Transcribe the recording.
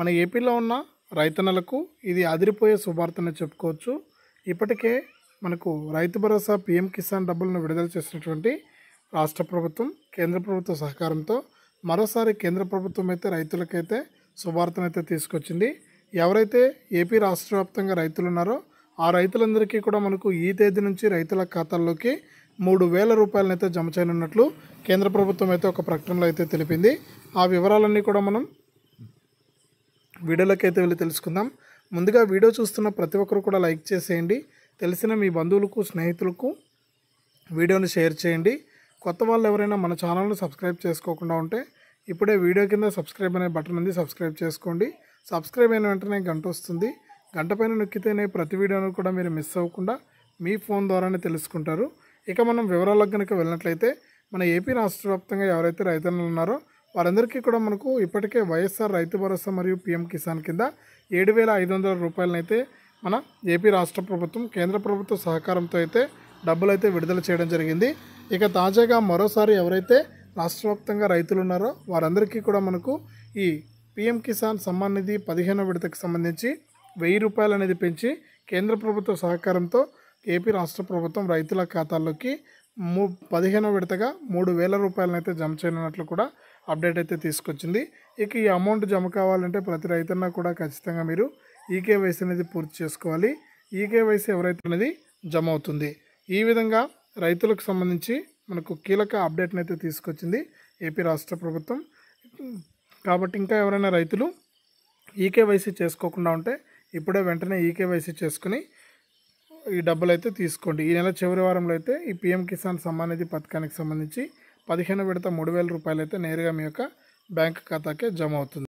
మన ఏపీలో ఉన్న రైతన్నలకు ఇది అదిరిపోయే శుభార్తనే చెప్పుకోవచ్చు ఇప్పటికే మనకు రైతు భరోసా పిఎం కిసాన్ డబ్బులను విడుదల చేసినటువంటి రాష్ట్ర ప్రభుత్వం కేంద్ర ప్రభుత్వ సహకారంతో మరోసారి కేంద్ర ప్రభుత్వం అయితే రైతులకైతే శుభార్తనైతే తీసుకొచ్చింది ఎవరైతే ఏపీ రాష్ట్ర వ్యాప్తంగా రైతులు ఉన్నారో ఆ రైతులందరికీ కూడా మనకు ఈ తేదీ నుంచి రైతుల ఖాతాల్లోకి మూడు వేల రూపాయలనైతే జమ చేయనున్నట్లు కేంద్ర ప్రభుత్వం అయితే ఒక ప్రకటనలో అయితే తెలిపింది ఆ వివరాలన్నీ కూడా మనం వీడియోలోకి అయితే వెళ్ళి తెలుసుకుందాం ముందుగా వీడియో చూస్తున్న ప్రతి ఒక్కరు కూడా లైక్ చేసేయండి తెలిసిన మీ బంధువులకు స్నేహితులకు వీడియోని షేర్ చేయండి కొత్త వాళ్ళు ఎవరైనా మన ఛానల్ను సబ్స్క్రైబ్ చేసుకోకుండా ఉంటే ఇప్పుడే వీడియో కింద సబ్స్క్రైబ్ అనే బటన్ ఉంది సబ్స్క్రైబ్ చేసుకోండి సబ్స్క్రైబ్ అయిన వెంటనే గంట వస్తుంది గంట పైన నొక్కితేనే ప్రతి వీడియోను కూడా మీరు మిస్ అవ్వకుండా మీ ఫోన్ ద్వారానే తెలుసుకుంటారు ఇక మనం వివరాలకు కనుక వెళ్ళినట్లయితే మన ఏపీ రాష్ట్ర వ్యాప్తంగా ఎవరైతే రైతన్నలు ఉన్నారో వారందరికీ కూడా మనకు ఇప్పటికే వైఎస్ఆర్ రైతు భరోసా మరియు పీఎం కిసాన్ కింద ఏడు వేల ఐదు వందల రూపాయలనైతే మన ఏపీ రాష్ట్ర ప్రభుత్వం కేంద్ర ప్రభుత్వ సహకారంతో అయితే డబ్బులు అయితే విడుదల చేయడం జరిగింది ఇక తాజాగా మరోసారి ఎవరైతే రాష్ట్ర వ్యాప్తంగా రైతులు ఉన్నారో వారందరికీ కూడా మనకు ఈ పీఎం కిసాన్ సమ్మాన్ నిధి పదిహేనో విడతకు సంబంధించి వెయ్యి రూపాయలు అనేది పెంచి కేంద్ర ప్రభుత్వ సహకారంతో ఏపీ రాష్ట్ర ప్రభుత్వం రైతుల ఖాతాల్లోకి మూ పదిహేనో విడతగా మూడు వేల రూపాయలనైతే జమ చేయనున్నట్లు కూడా అప్డేట్ అయితే తీసుకొచ్చింది ఇక ఈ అమౌంట్ జమ కావాలంటే ప్రతి రైతన్న కూడా ఖచ్చితంగా మీరు ఈకేవైసీ అనేది పూర్తి చేసుకోవాలి ఈకేవైసీ ఎవరైతే అనేది జమ అవుతుంది ఈ విధంగా రైతులకు సంబంధించి మనకు కీలక అప్డేట్ని అయితే తీసుకొచ్చింది ఏపీ రాష్ట్ర ప్రభుత్వం కాబట్టి ఇంకా ఎవరైనా రైతులు ఈకేవైసీ చేసుకోకుండా ఉంటే ఇప్పుడే వెంటనే ఈకేవైసీ చేసుకుని ఈ డబ్బులు అయితే తీసుకోండి ఈ నెల చివరి వారంలో అయితే ఈ పిఎం కిసాన్ సమ్మాన్ నిధి పథకానికి సంబంధించి పదిహేను విడత మూడు వేల రూపాయలు అయితే నేరుగా మీ యొక్క బ్యాంక్ ఖాతాకే జమ అవుతుంది